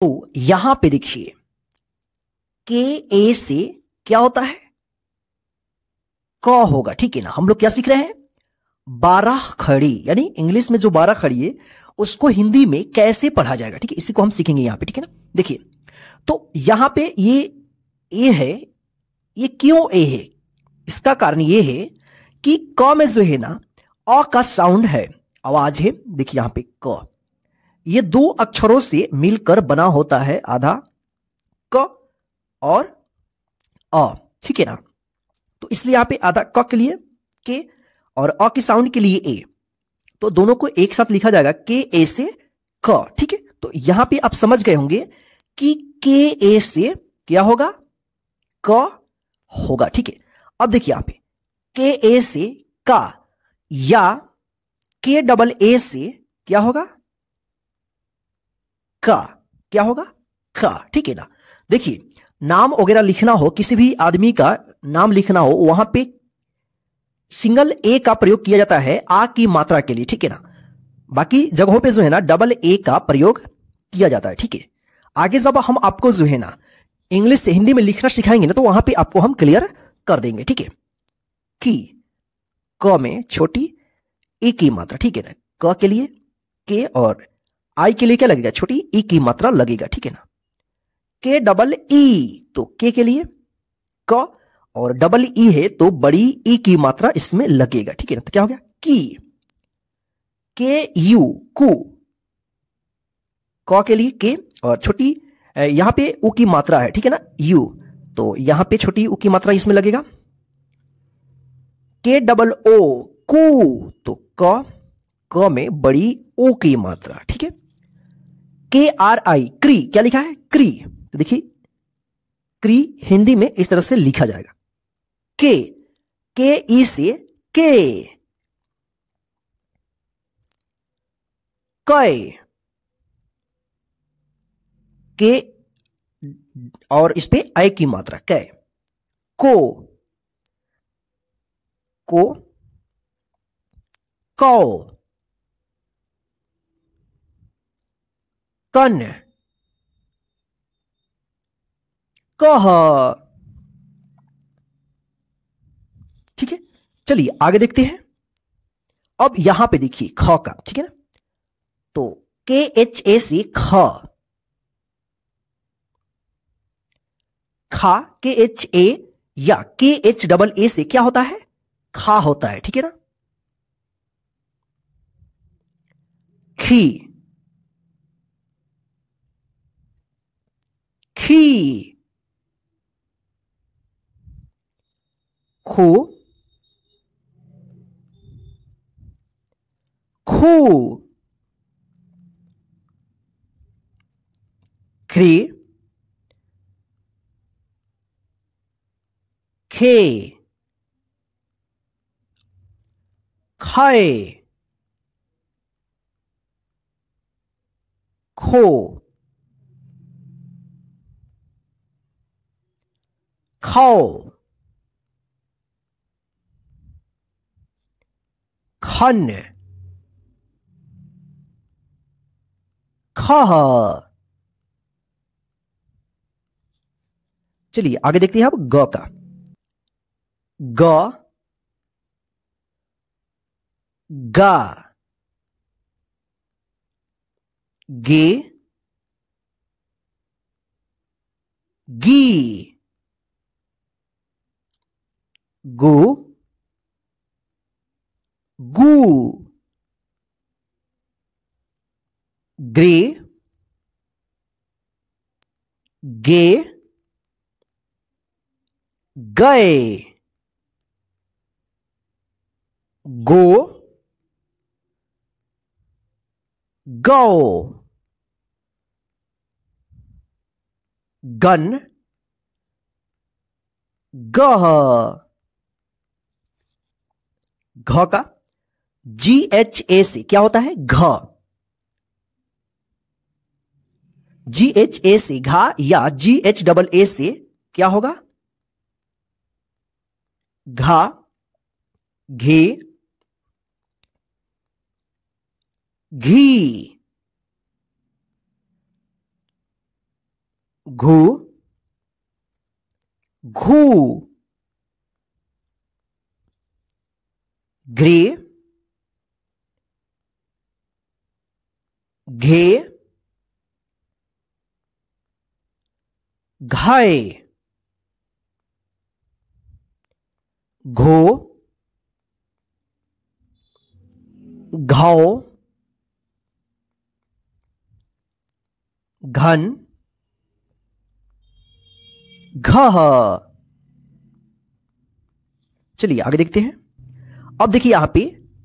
तो यहां पे देखिए के ए से क्या होता है क होगा ठीक है ना हम लोग क्या सीख रहे हैं बारह खड़ी यानी इंग्लिश में जो बारह खड़ी है उसको हिंदी में कैसे पढ़ा जाएगा ठीक है इसी को हम सीखेंगे यहां पे ठीक है ना देखिए तो यहां पे ये ए है ये क्यों ए है इसका कारण ये है कि क में जो है ना अ का साउंड है आवाज है देखिए यहां पे क ये दो अक्षरों से मिलकर बना होता है आधा क और अ ठीक है ना तो इसलिए यहां पे आधा क के लिए के और अ के साउंड के लिए ए तो दोनों को एक साथ लिखा जाएगा के ए से क ठीक है तो यहां पे आप समझ गए होंगे कि के ए से क्या होगा क होगा ठीक है अब देखिए यहां पे के ए से का या के डबल ए से क्या होगा का क्या होगा का ठीक है ना देखिए नाम वगैरह लिखना हो किसी भी आदमी का नाम लिखना हो वहां पे सिंगल ए का प्रयोग किया जाता है आ की मात्रा के लिए ठीक है ना बाकी जगहों पे जो है ना डबल ए का प्रयोग किया जाता है ठीक है आगे जब हम आपको जो है ना इंग्लिश से हिंदी में लिखना सिखाएंगे ना तो वहां पे आपको हम क्लियर कर देंगे ठीक है की क में छोटी ए की मात्रा ठीक है ना क के लिए के और आई के लिए क्या लगेगा छोटी ई e की मात्रा लगेगा ठीक है ना के डबल ई तो के के लिए क और डबल ई e है तो बड़ी ई e की मात्रा इसमें लगेगा ठीक है ना तो क्या हो गया की के यू कु क के लिए के और छोटी यहां पे ऊ की मात्रा है ठीक है ना यू तो यहां पे छोटी ऊ की मात्रा इसमें लगेगा के डबल ओ कु तो क क में बड़ी ओ की मात्रा ठीक है के आर आई क्री क्या लिखा है क्री तो देखिए क्री हिंदी में इस तरह से लिखा जाएगा के के ई से के कय के और इस पे आई की मात्रा कै को को कौ कन कह ठीक है चलिए आगे देखते हैं अब यहां पे देखिए ख का ठीक है ना तो के एच ए सी ख खा के एच ए या के एच डबल ए से क्या होता है खा होता है ठीक है ना खी ขี้ขู่คู่ครีเคค่อยโค coal, con, कह चलिए आगे देखते हैं आप ग का ग गा गे गी go goo gray gay गए गो गौ गन गह घ का जी एच ए सी क्या होता है घ जी एच ए सी घा या जी एच डबल ए सी क्या होगा घा घी घी घू घू घे घे घाए घो घाओ घन घ चलिए आगे देखते हैं अब देखिए यहां पे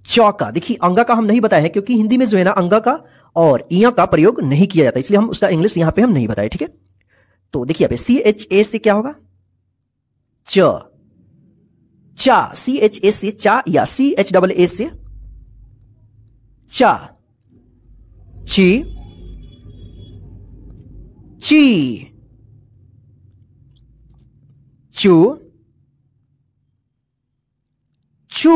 चौका का देखिए अंगा का हम नहीं बताया है क्योंकि हिंदी में जो है ना अंगा का और इया का प्रयोग नहीं किया जाता इसलिए हम उसका इंग्लिश यहां पे हम नहीं बताए ठीक है तो देखिए यहां पे सी एच ए से क्या होगा च चा सी एच ए से चा या सी एच डबल ए से चा ची ची चू चू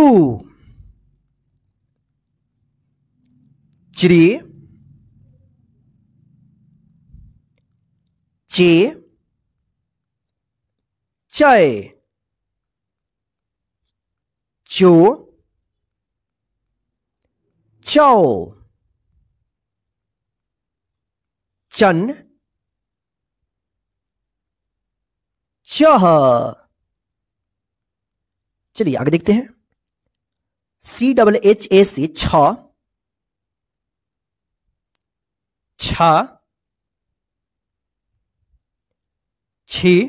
च्री चे चय चो चौ Chan. चह चलिए आगे देखते हैं C double H A C છ છ છી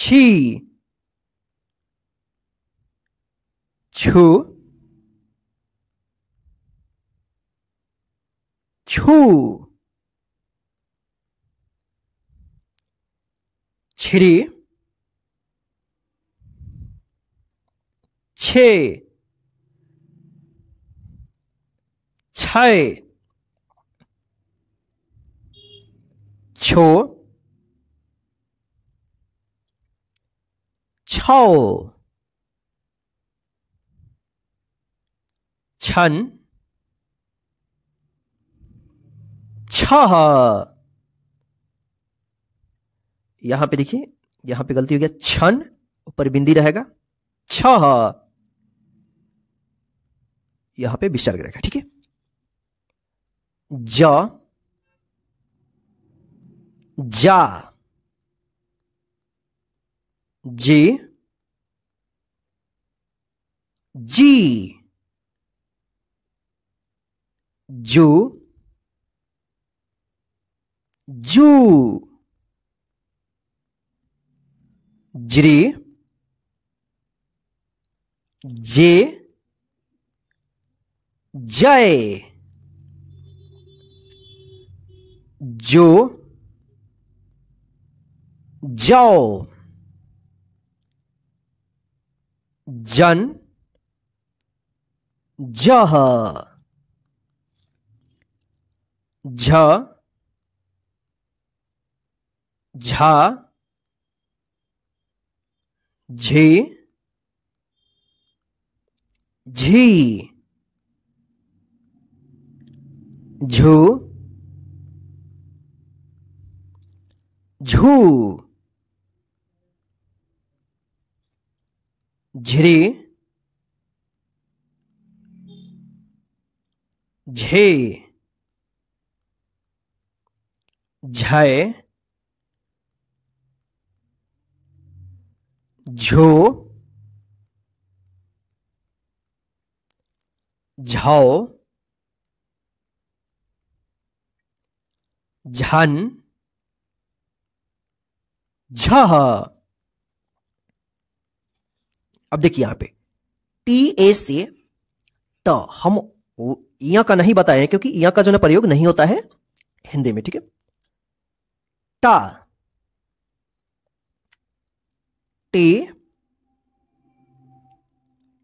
છી 추, 추, 칠이, छ छो छौ छन छह यहां पे देखिए यहां पे गलती हो गया छन ऊपर बिंदी रहेगा छह यहां पे विसर्ग रहेगा ठीक है ज जा जे जी जो जू जरी जे जी, जय जो जाओ जन जह झ झा झी झी झू झू झिरी झे झय झो झाओ झन झ अब देखिए यहां पे टी ए से ट हम यहां का नहीं बताए क्योंकि यहां का जो ना प्रयोग नहीं होता है हिंदी में ठीक है टा टी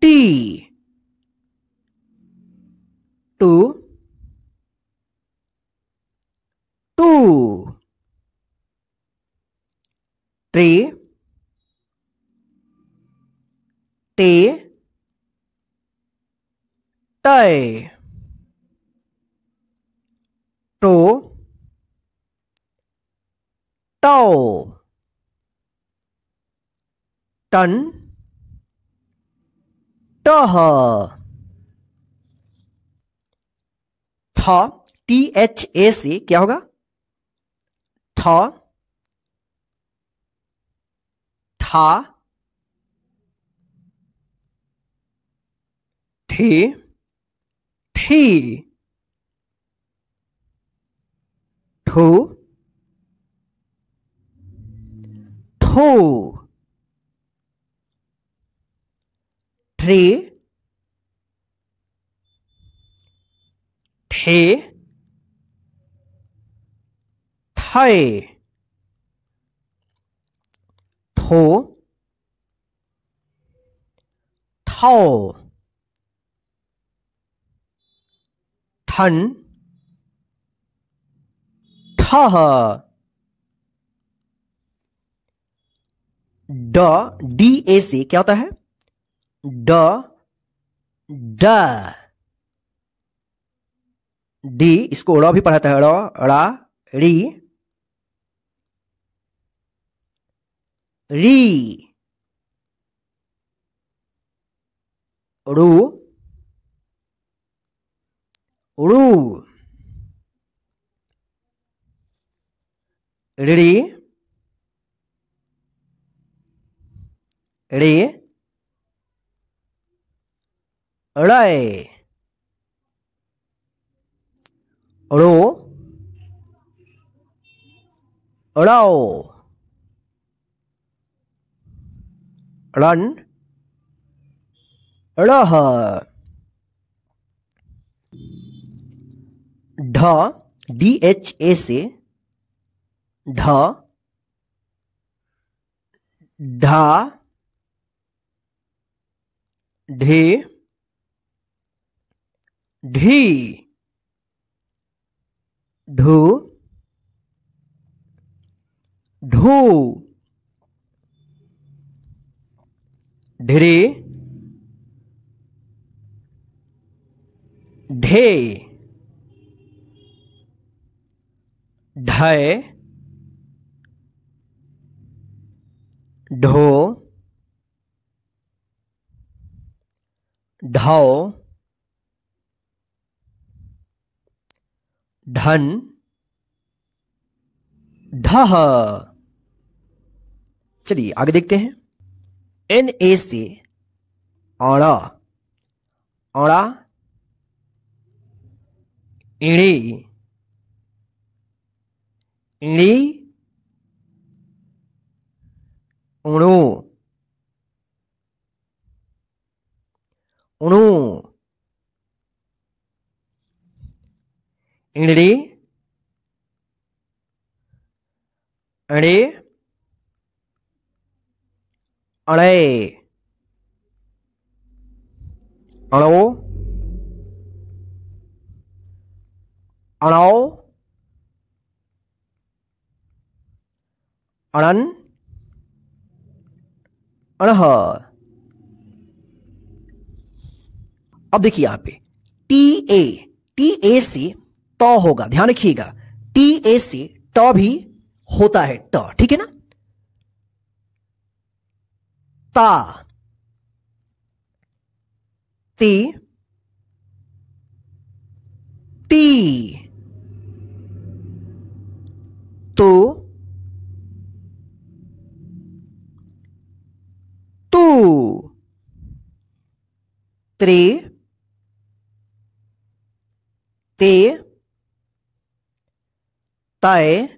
टी टू रे टे टय टो तो, टौ टन टह थ टी एच ए से क्या होगा थ ठा ठे ठे ठो ठो ट्रे ठे ठय हो ठाओ ठन ठह ड डी ए सी क्या होता है ड ड डी इसको अड़ा भी पढ़ाता है अड़ा अड़ा री ri ru ru ri ri rai ro rao रन रह ढ डी एच ए से ढ ढा ढे ढी ढू ढू ढेरे ढे ढय ढो ढाओ ढन ढह चलिए आगे देखते हैं N A C Ara Ara Iri Iri Uru Uru Iri Iri अड़े अणो अणाओ अणन अणह अब देखिए यहां पे टी ए टी ए से ट होगा ध्यान रखिएगा टी ए से ट भी होता है ट ठीक है ना ta ti ti tu tu tri ti tai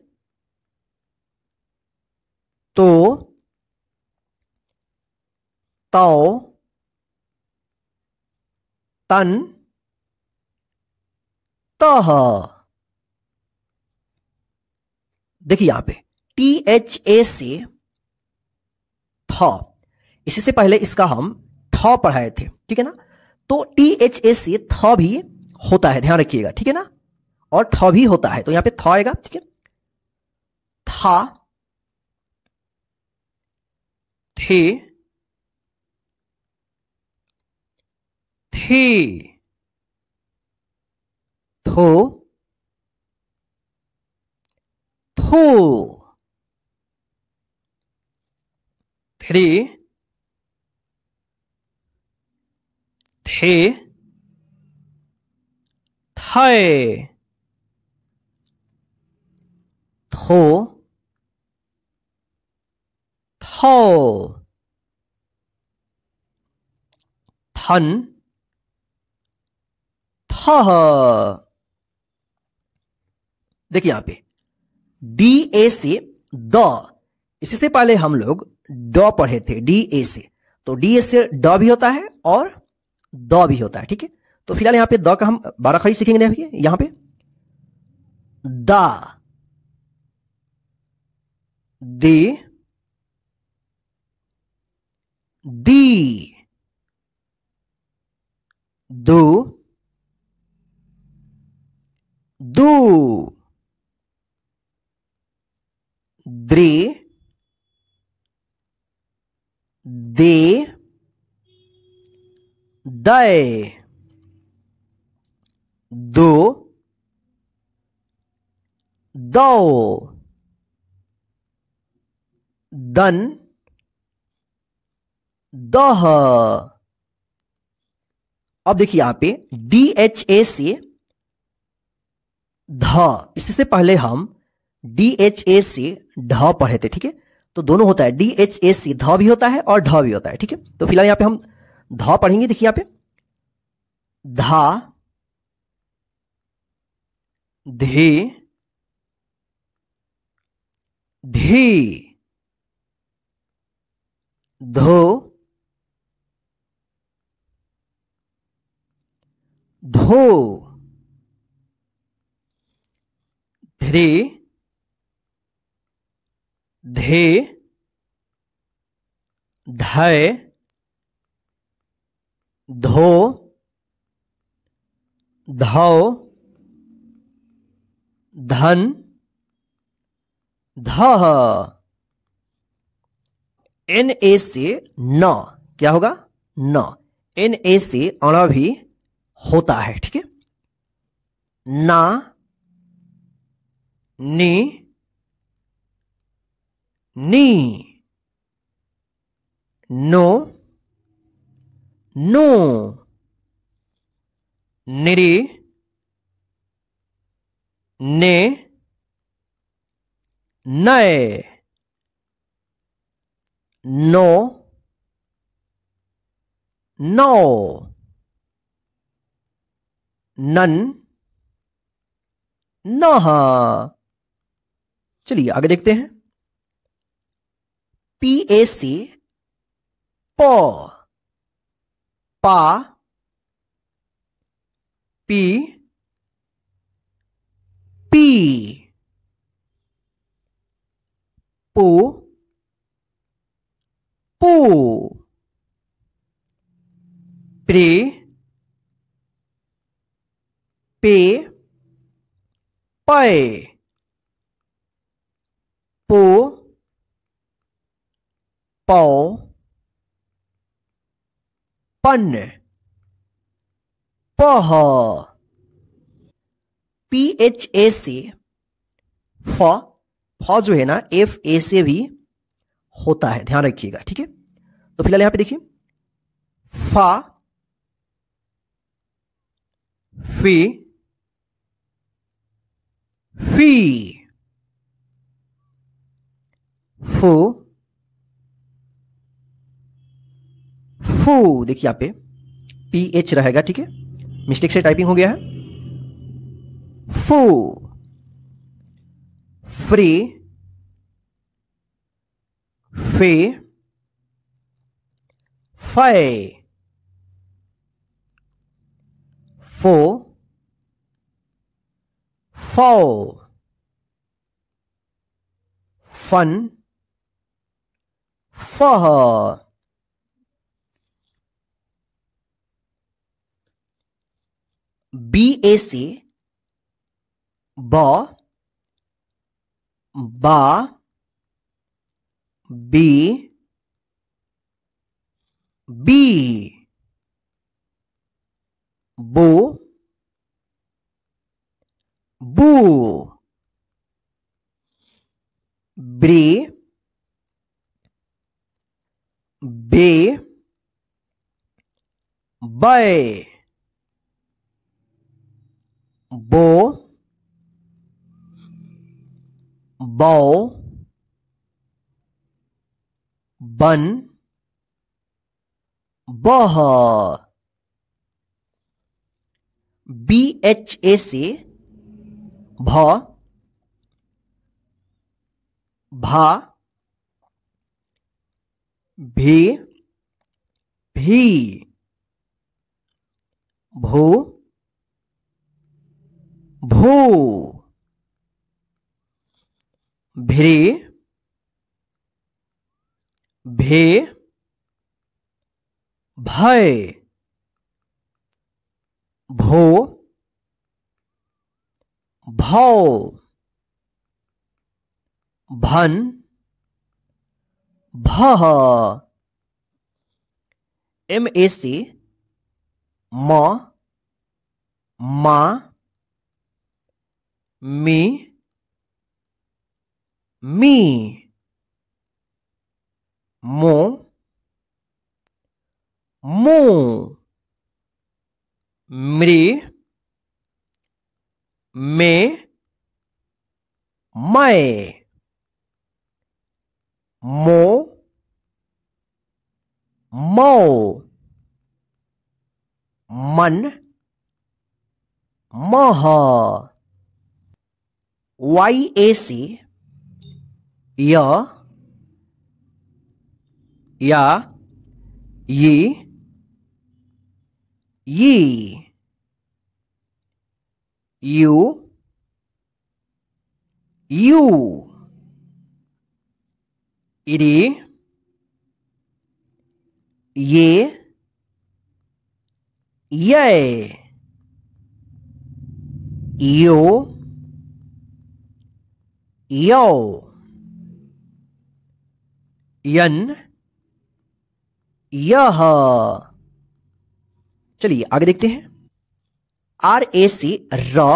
Tu. तौ तन तह देखिए यहां पे टी एच ए से थ इसी से पहले इसका हम थ पढ़ाए थे ठीक है ना तो टी एच ए से थ भी होता है ध्यान रखिएगा ठीक है ना और ठ भी होता है तो यहां पे थ आएगा ठीक है था थे 티, 토, 토, 테리, 테, 타에, 토, 타 턴, हा देखिए यहां पे डी ए से द इससे पहले हम लोग ड पढ़े थे डी ए से तो डी ए से ड भी होता है और द भी होता है ठीक है तो फिलहाल यहां पे द का हम बारह खड़ी सीखेंगे भैया यहां पे द दी दो दू द्री दे दय दो दौ दन दह अब देखिए यहां पे डी एच ए से ध इससे पहले हम डी एच ए सी ढ पढ़े थे ठीक है तो दोनों होता है डी एच ए सी ध भी होता है और ढ भी होता है ठीक है तो फिलहाल यहां पे हम ध पढ़ेंगे देखिए यहां पे धा धी धी धो धो ध्रे धे धय धो धौ धन ध एन ए से न क्या होगा न एन ए से अण भी होता है ठीक है ना नी नी नो नो निरी ने नए नो नौ नन नहा चलिए आगे देखते हैं पी ए सी पौ पा पी पी पो पो प्रे पे पाए पो पौ पन पह पी एच ए से फ फ जो है ना एफ ए से भी होता है ध्यान रखिएगा ठीक है तो फिलहाल यहां पे देखिए फा फी फी फू फू देखिए यहाँ पे पी एच रहेगा ठीक है मिस्टेक से टाइपिंग हो गया है फू फ्री फे फे फो फो फन for B A C ba ba B B bo boo bri बे बे बो बौ बन बह बी एच ए से भा भी भी भू भू भ्री भे भय भो भौ भन भ एम ए सी म मा मी मी मो मो मृ मे मै mo mo man maha yac ya ya ye ye you you ఇది ये ये यो यो यन यह चलिए आगे देखते हैं आर ए सी र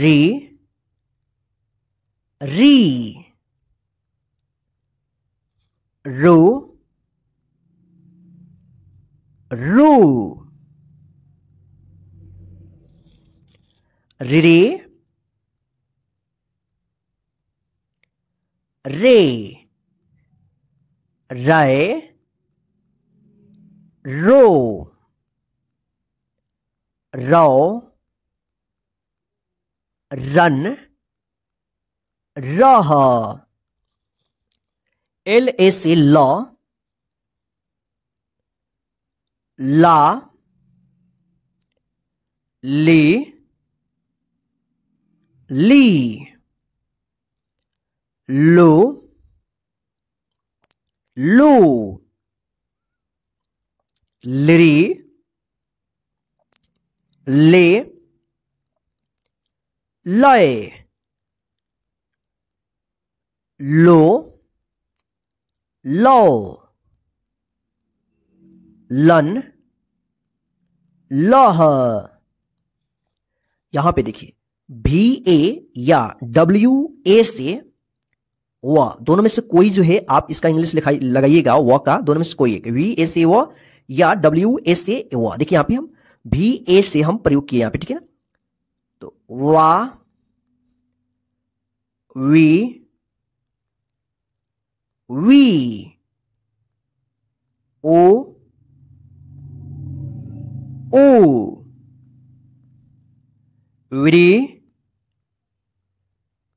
री re ro ru re re, ray ro, row run रहा एल ए सी ल ला ली ली लो लो लिरी ले लय लो लो लन लह यहां पे देखिए भी ए या डब्ल्यू ए से व दोनों में से कोई जो है आप इसका इंग्लिश लिखाई लगाइएगा व का दोनों में से कोई एक वी ए से व या डब्ल्यू ए से व देखिए यहां पे हम भी ए से हम प्रयोग किए यहां पे ठीक है ना तो वी we o o we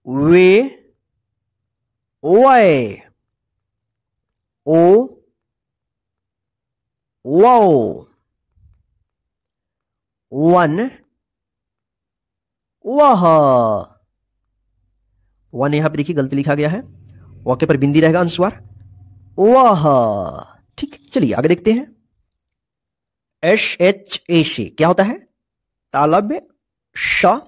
we oi o wow one वाह वन यहां पे देखिए गलती लिखा गया है वाक्य पर बिंदी रहेगा अनुस्वार वाह ठीक चलिए आगे देखते हैं एस एच ए सी क्या होता है तालब शा,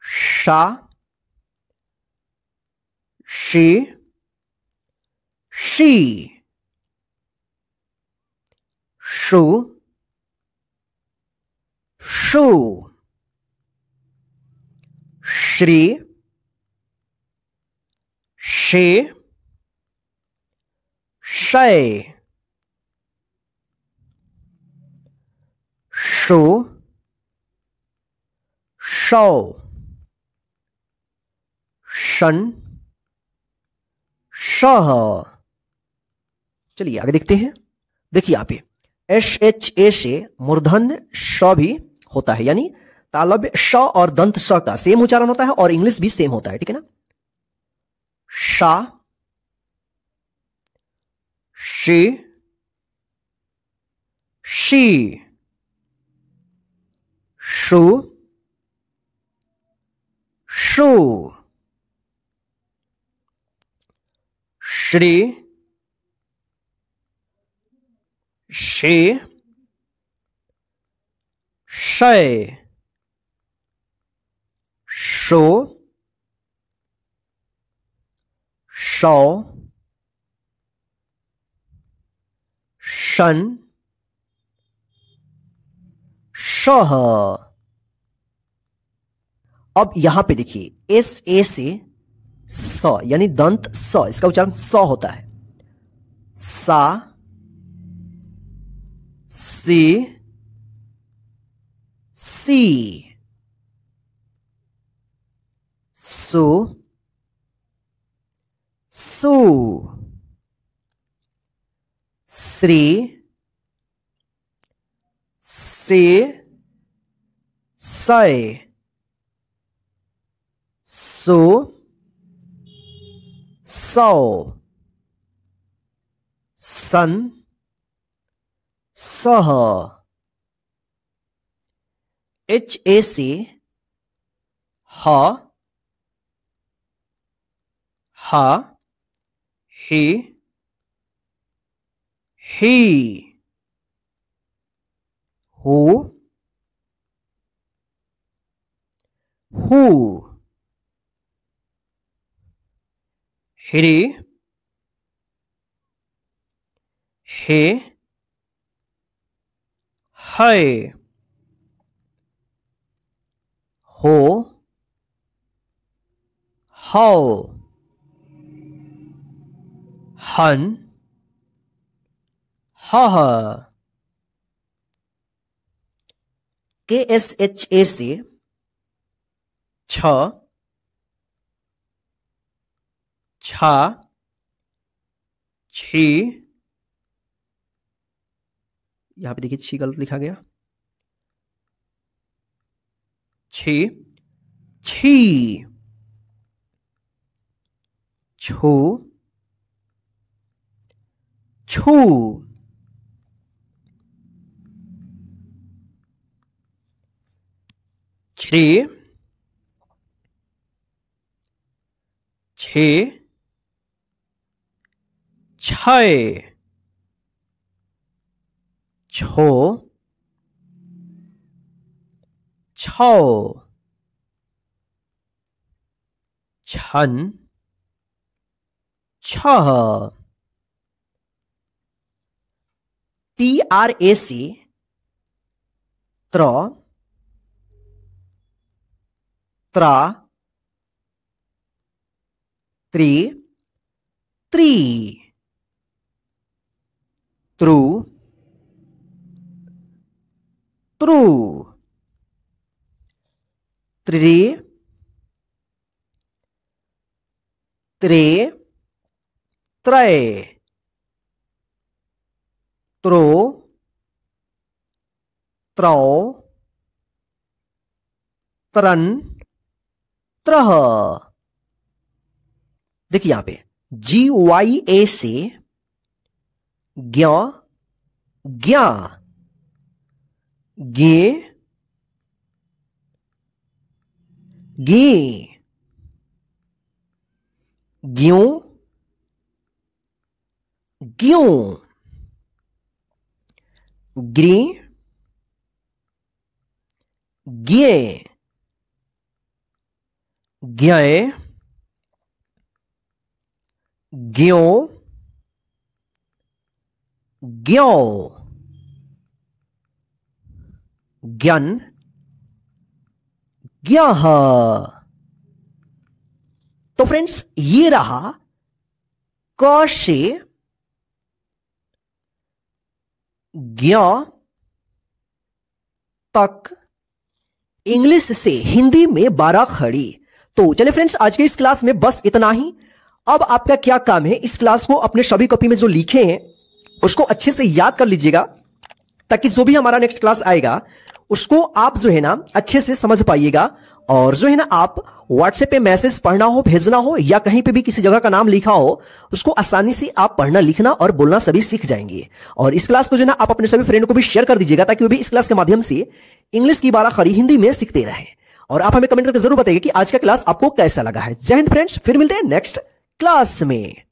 शा शी शी शु शु श्री शे शय शो शौ शन शह चलिए आगे देखते हैं देखिए आप एस एच ए से मूर्धन श भी होता है यानी तालब्य श और दंत श का सेम उच्चारण होता है और इंग्लिश भी सेम होता है ठीक है ना 沙，西，西，数，数，十，十，十，十，十，十。सौ शन शह अब यहां पे देखिए एस ए से स यानी दंत स इसका उच्चारण स होता है सा सी सी सो सु श्री से सय सो सौ सन सह एच ए सी ह हा he he who who he he hi ho how hun ha के एस एच ए से छ छा छी यहां पे देखिए छी गलत लिखा गया छी छी छो 초우 지, 지, 차이, 초, 차오, 찬, 차, TRAC tra tra three three true true three three three त्रो त्रौ त्रन त्रह देखिए यहां पे जी वाई ए से ज्ञा ज्ञा गे गे ग्यू ज्ञो ग्री gie gyae gyo gyo ज्ञन gyah तो फ्रेंड्स ये रहा क से ज्ञ तक इंग्लिश से हिंदी में बारह खड़ी तो चले फ्रेंड्स आज के इस क्लास में बस इतना ही अब आपका क्या काम है इस क्लास को अपने सभी कॉपी में जो लिखे हैं उसको अच्छे से याद कर लीजिएगा ताकि जो भी हमारा नेक्स्ट क्लास आएगा उसको आप जो है ना अच्छे से समझ पाइएगा और जो है ना आप व्हाट्सएप पे मैसेज पढ़ना हो भेजना हो या कहीं पे भी किसी जगह का नाम लिखा हो उसको आसानी से आप पढ़ना लिखना और बोलना सभी सीख जाएंगे और इस क्लास को जो ना आप अपने सभी फ्रेंड को भी शेयर कर दीजिएगा ताकि वो भी इस क्लास के माध्यम से इंग्लिश की बारा खरी हिंदी में सीखते रहे और आप हमें कमेंट करके जरूर बताइए कि आज का क्लास आपको कैसा लगा है जय हिंद फ्रेंड्स फिर मिलते हैं नेक्स्ट क्लास में